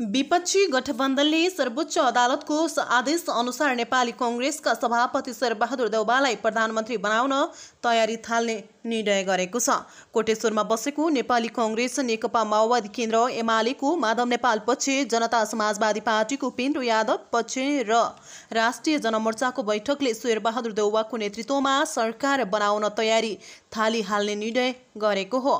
विपक्षी गठबन्धनले सर्वोच्च अदालतको आदेश अनुसार नेपाली कङ्ग्रेसका सभापति शेरबहादुर देउबालाई प्रधानमन्त्री बनाउन तयारी थाल्ने निर्णय गरेको छ कोटेश्वरमा बसेको नेपाली कङ्ग्रेस नेकपा माओवादी केन्द्र एमालेको माधव नेपाल पक्ष जनता समाजवादी पार्टीको उपेन्द्र यादव पक्ष र राष्ट्रिय जनमोर्चाको बैठकले शेरबहादुर देउवाको नेतृत्वमा सरकार बनाउन तयारी थालिहाल्ने निर्णय गरेको हो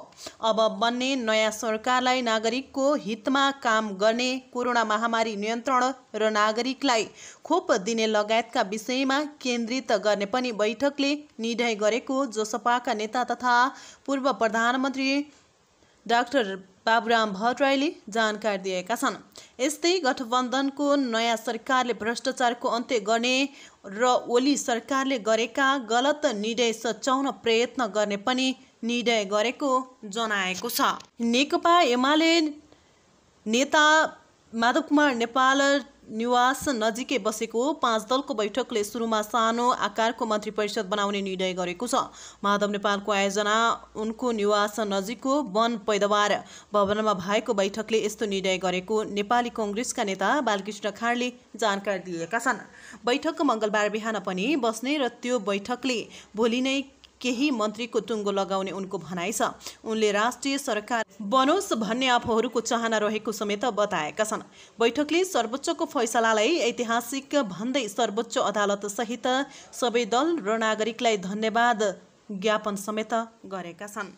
अब बन्ने नयाँ सरकारलाई नागरिकको हितमा काम गर्ने गर्ने कोरोना महामारी नियन्त्रण र नागरिकलाई खोप दिने लगायतका विषयमा केन्द्रित गर्ने पनि बैठकले निर्णय गरेको जसपाका नेता तथा पूर्व प्रधानमन्त्री डाक्टर बाबुराम भट्टराईले जानकारी दिएका छन् यस्तै गठबन्धनको नयाँ सरकारले भ्रष्टाचारको अन्त्य गर्ने र ओली सरकारले गरेका गलत निर्णय सच्याउन प्रयत्न गर्ने पनि निर्णय गरेको जनाएको छ नेकपा एमाले नेता माधव कुमार नेपाल निवास नजिकै बसेको पाँच दलको बैठकले सुरुमा सानो आकारको मन्त्री परिषद बनाउने निर्णय गरेको छ माधव नेपालको आयोजना उनको निवास नजिकको वन पैदावार भवनमा भएको बैठकले यस्तो निर्णय गरेको नेपाली कङ्ग्रेसका नेता बालकृष्ण खाँडले जानकारी दिएका छन् बैठक मङ्गलबार बिहान पनि बस्ने र त्यो बैठकले भोलि नै केही मन्त्रीको टुङ्गो लगाउने उनको भनाइ छ उनले राष्ट्रिय सरकार बनोस् भन्ने आफूहरूको चाहना रहेको समेत बताएका छन् बैठकले सर्वोच्चको फैसलालाई ऐतिहासिक भन्दै सर्वोच्च अदालतसहित सबै दल र नागरिकलाई धन्यवाद ज्ञापन समेत गरेका छन्